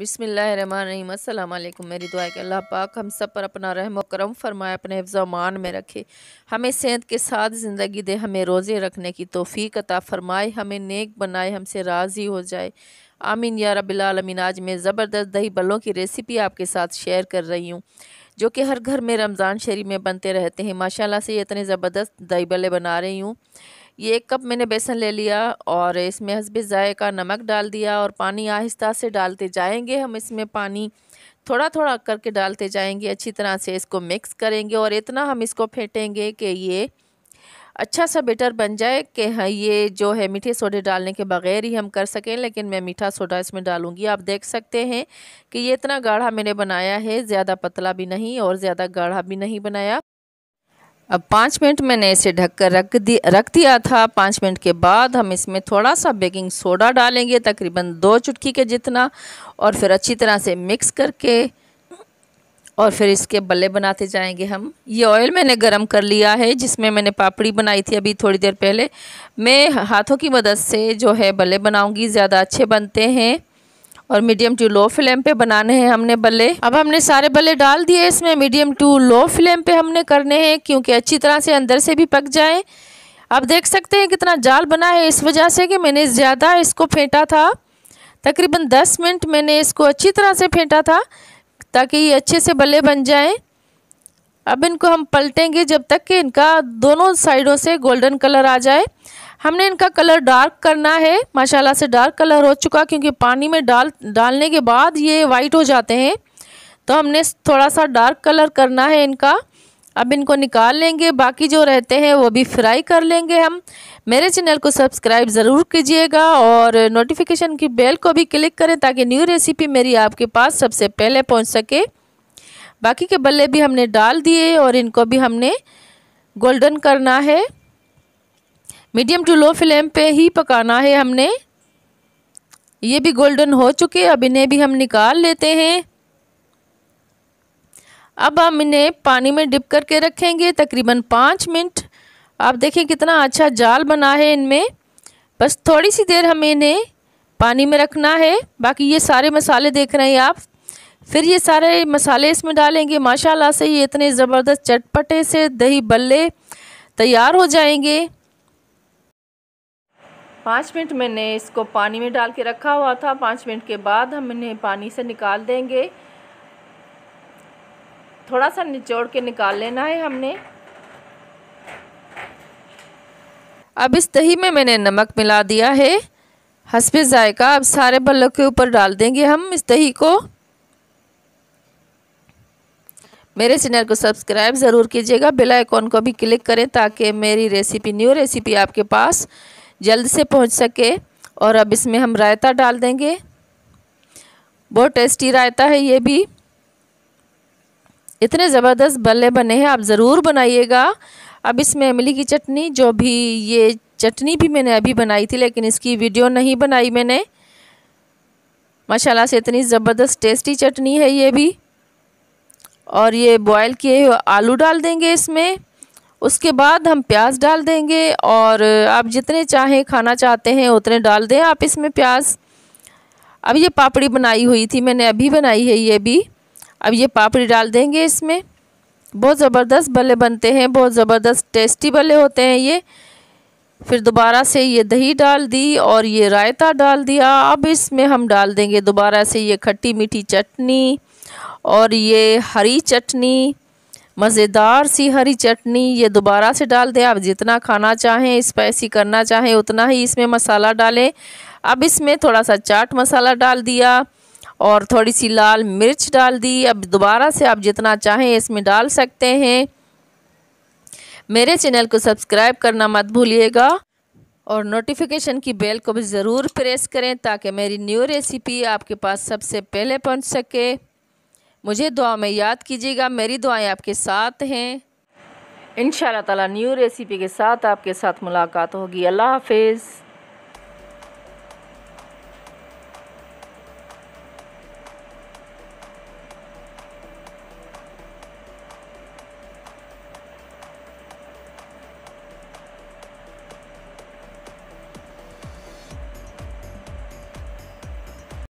बिसमीम अल्लाम मेरी दुआ के अल्लाह पाक हम सब पर अपना रहम करम फरमाए अपने हिफ्ज़मान में रखे हमें सेहत के साथ ज़िंदगी दे हमें रोज़े रखने की तोफ़ी अता फ़रमाए हमें नेक बनाए हमसे राज़ी हो जाए आमीन या रबालमीन आज मैं ज़बरदस्त दही बल्लों की रेसिपी आपके साथ शेयर कर रही हूँ जो कि हर घर में रमज़ान शरीफ में बनते रहते हैं माशाल्लाह से इतने ज़बरदस्त दही बल्ले बना रही हूँ ये एक कप मैंने बेसन ले लिया और इसमें हसबे ज़ायका नमक डाल दिया और पानी आहिस्ता से डालते जाएंगे हम इसमें पानी थोड़ा थोड़ा करके डालते जाएंगे अच्छी तरह से इसको मिक्स करेंगे और इतना हम इसको फेंटेंगे कि ये अच्छा सा बेटर बन जाए कि हाँ ये जो है मीठे सोडे डालने के बग़ैर ही हम कर सकें लेकिन मैं मीठा सोडा इसमें डालूंगी आप देख सकते हैं कि ये इतना गाढ़ा मैंने बनाया है ज़्यादा पतला भी नहीं और ज़्यादा गाढ़ा भी नहीं बनाया अब पाँच मिनट मैंने इसे ढक कर रख दी रख दिया था पाँच मिनट के बाद हम इसमें थोड़ा सा बेकिंग सोडा डालेंगे तकरीबन दो चुटकी के जितना और फिर अच्छी तरह से मिक्स करके और फिर इसके बल्ले बनाते जाएंगे हम ये ऑयल मैंने गरम कर लिया है जिसमें मैंने पापड़ी बनाई थी अभी थोड़ी देर पहले मैं हाथों की मदद से जो है बल्ले बनाऊँगी ज़्यादा अच्छे बनते हैं और मीडियम टू लो फ्लेम पे बनाने हैं हमने बल्ले अब हमने सारे बल्ले डाल दिए इसमें मीडियम टू लो फ्लेम पे हमने करने हैं क्योंकि अच्छी तरह से अंदर से भी पक जाए अब देख सकते हैं कितना जाल बना है इस वजह से कि मैंने ज़्यादा इसको फेंटा था तकरीबन दस मिनट मैंने इसको अच्छी तरह से फेंटा था ताकि ये अच्छे से बल्ले बन जाएँ अब इनको हम पलटेंगे जब तक कि इनका दोनों साइडों से गोल्डन कलर आ जाए हमने इनका कलर डार्क करना है माशाल्लाह से डार्क कलर हो चुका क्योंकि पानी में डाल डालने के बाद ये वाइट हो जाते हैं तो हमने थोड़ा सा डार्क कलर करना है इनका अब इनको निकाल लेंगे बाकी जो रहते हैं वो भी फ्राई कर लेंगे हम मेरे चैनल को सब्सक्राइब ज़रूर कीजिएगा और नोटिफिकेशन की बेल को भी क्लिक करें ताकि न्यू रेसिपी मेरी आपके पास सबसे पहले पहुँच सके बाकी के बल्ले भी हमने डाल दिए और इनको भी हमने गोल्डन करना है मीडियम टू लो फ्लेम पे ही पकाना है हमने ये भी गोल्डन हो चुके अब इन्हें भी हम निकाल लेते हैं अब हम इन्हें पानी में डिप करके रखेंगे तकरीबन पाँच मिनट आप देखें कितना अच्छा जाल बना है इनमें बस थोड़ी सी देर हमें इन्हें पानी में रखना है बाकी ये सारे मसाले देख रहे हैं आप फिर ये सारे मसाले इसमें डालेंगे माशाल्लाह से ये इतने ज़बरदस्त चटपटे से दही बल्ले तैयार हो जाएंगे पाँच मिनट मैंने इसको पानी में डाल के रखा हुआ था पाँच मिनट के बाद हम इन्हें पानी से निकाल देंगे थोड़ा सा निचोड़ के निकाल लेना है हमने अब इस दही में मैंने नमक मिला दिया है हंसपे जायका अब सारे बल्लों के ऊपर डाल देंगे हम इस दही को मेरे चैनल को सब्सक्राइब ज़रूर कीजिएगा बेल आइकॉन को भी क्लिक करें ताकि मेरी रेसिपी न्यू रेसिपी आपके पास जल्द से पहुंच सके और अब इसमें हम रायता डाल देंगे बहुत टेस्टी रायता है ये भी इतने ज़बरदस्त बल्ले बने हैं आप ज़रूर बनाइएगा अब इसमें इमली की चटनी जो भी ये चटनी भी मैंने अभी बनाई थी लेकिन इसकी वीडियो नहीं बनाई मैंने माशाल्लाह से इतनी ज़बरदस्त टेस्टी चटनी है ये भी और ये बॉयल किए हुए आलू डाल देंगे इसमें उसके बाद हम प्याज डाल देंगे और आप जितने चाहें खाना चाहते हैं उतने डाल दें आप इसमें प्याज अब ये पापड़ी बनाई हुई थी मैंने अभी बनाई है ये भी अब ये पापड़ी डाल देंगे इसमें बहुत ज़बरदस्त बल्ले बनते हैं बहुत ज़बरदस्त टेस्टी बल्ले होते हैं ये फिर दोबारा से ये दही डाल दी और ये रायता डाल दिया अब इसमें हम डाल देंगे दोबारा से ये खट्टी मीठी चटनी और ये हरी चटनी मज़ेदार सी हरी चटनी ये दोबारा से डाल दें आप जितना खाना चाहें स्पाइसी करना चाहें उतना ही इसमें मसाला डालें अब इसमें थोड़ा सा चाट मसाला डाल दिया और थोड़ी सी लाल मिर्च डाल दी अब दोबारा से आप जितना चाहें इसमें डाल सकते हैं मेरे चैनल को सब्सक्राइब करना मत भूलिएगा और नोटिफिकेशन की बेल को भी ज़रूर प्रेस करें ताकि मेरी न्यू रेसिपी आपके पास सबसे पहले पहुंच सके मुझे दुआ में याद कीजिएगा मेरी दुआएं आपके साथ हैं इन ताला न्यू रेसिपी के साथ आपके साथ मुलाकात होगी अल्लाह हाफिज़